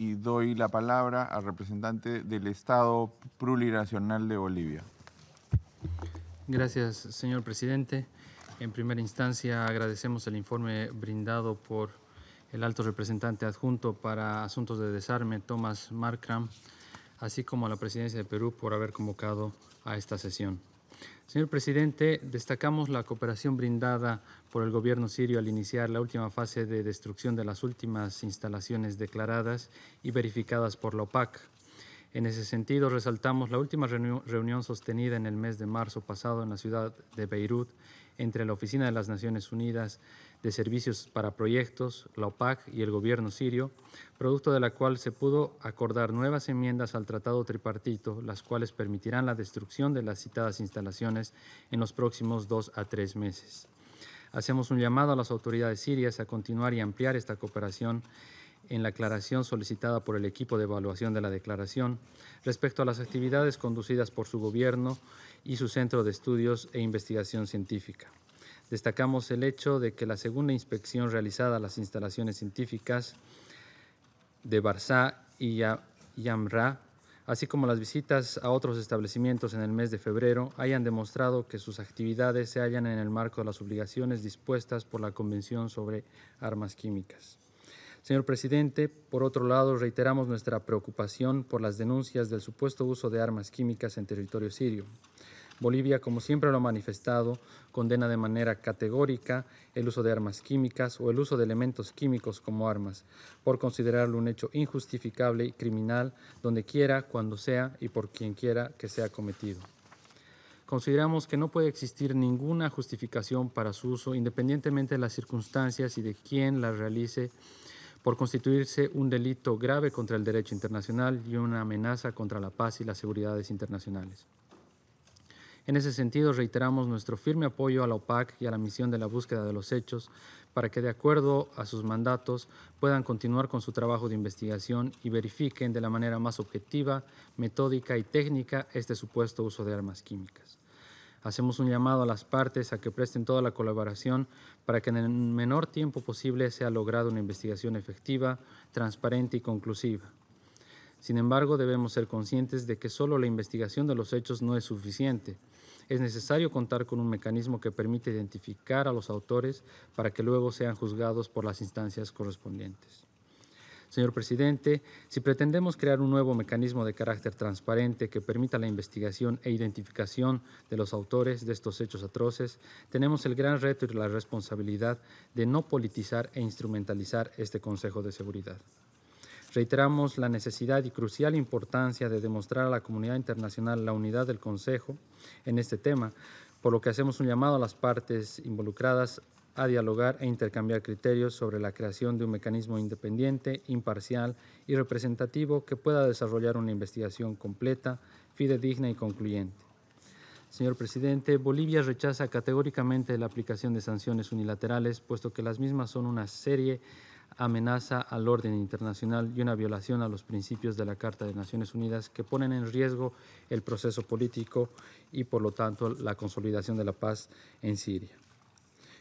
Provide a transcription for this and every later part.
y doy la palabra al representante del Estado Plurinacional de Bolivia. Gracias, señor presidente. En primera instancia, agradecemos el informe brindado por el alto representante adjunto para asuntos de desarme, Thomas Markram, así como a la presidencia de Perú por haber convocado a esta sesión. Señor presidente, destacamos la cooperación brindada por el gobierno sirio al iniciar la última fase de destrucción de las últimas instalaciones declaradas y verificadas por la OPAC en ese sentido, resaltamos la última reunión sostenida en el mes de marzo pasado en la ciudad de Beirut entre la Oficina de las Naciones Unidas de Servicios para Proyectos, la OPAC y el gobierno sirio, producto de la cual se pudo acordar nuevas enmiendas al Tratado Tripartito, las cuales permitirán la destrucción de las citadas instalaciones en los próximos dos a tres meses. Hacemos un llamado a las autoridades sirias a continuar y ampliar esta cooperación en la aclaración solicitada por el equipo de evaluación de la declaración respecto a las actividades conducidas por su gobierno y su centro de estudios e investigación científica. Destacamos el hecho de que la segunda inspección realizada a las instalaciones científicas de Barça y Yamra, así como las visitas a otros establecimientos en el mes de febrero, hayan demostrado que sus actividades se hallan en el marco de las obligaciones dispuestas por la Convención sobre Armas Químicas. Señor presidente, por otro lado, reiteramos nuestra preocupación por las denuncias del supuesto uso de armas químicas en territorio sirio. Bolivia, como siempre lo ha manifestado, condena de manera categórica el uso de armas químicas o el uso de elementos químicos como armas, por considerarlo un hecho injustificable y criminal donde quiera, cuando sea y por quien quiera que sea cometido. Consideramos que no puede existir ninguna justificación para su uso, independientemente de las circunstancias y de quién la realice, por constituirse un delito grave contra el derecho internacional y una amenaza contra la paz y las seguridades internacionales. En ese sentido, reiteramos nuestro firme apoyo a la OPAC y a la misión de la búsqueda de los hechos para que, de acuerdo a sus mandatos, puedan continuar con su trabajo de investigación y verifiquen de la manera más objetiva, metódica y técnica este supuesto uso de armas químicas. Hacemos un llamado a las partes a que presten toda la colaboración para que en el menor tiempo posible sea lograda una investigación efectiva, transparente y conclusiva. Sin embargo, debemos ser conscientes de que solo la investigación de los hechos no es suficiente. Es necesario contar con un mecanismo que permite identificar a los autores para que luego sean juzgados por las instancias correspondientes. Señor presidente, si pretendemos crear un nuevo mecanismo de carácter transparente que permita la investigación e identificación de los autores de estos hechos atroces, tenemos el gran reto y la responsabilidad de no politizar e instrumentalizar este Consejo de Seguridad. Reiteramos la necesidad y crucial importancia de demostrar a la comunidad internacional la unidad del Consejo en este tema, por lo que hacemos un llamado a las partes involucradas a dialogar e intercambiar criterios sobre la creación de un mecanismo independiente, imparcial y representativo que pueda desarrollar una investigación completa, fidedigna y concluyente. Señor presidente, Bolivia rechaza categóricamente la aplicación de sanciones unilaterales, puesto que las mismas son una serie amenaza al orden internacional y una violación a los principios de la Carta de Naciones Unidas que ponen en riesgo el proceso político y, por lo tanto, la consolidación de la paz en Siria.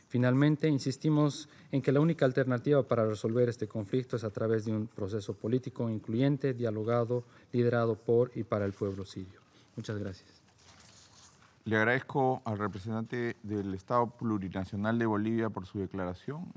Finalmente, insistimos en que la única alternativa para resolver este conflicto es a través de un proceso político incluyente, dialogado, liderado por y para el pueblo sirio. Muchas gracias. Le agradezco al representante del Estado Plurinacional de Bolivia por su declaración.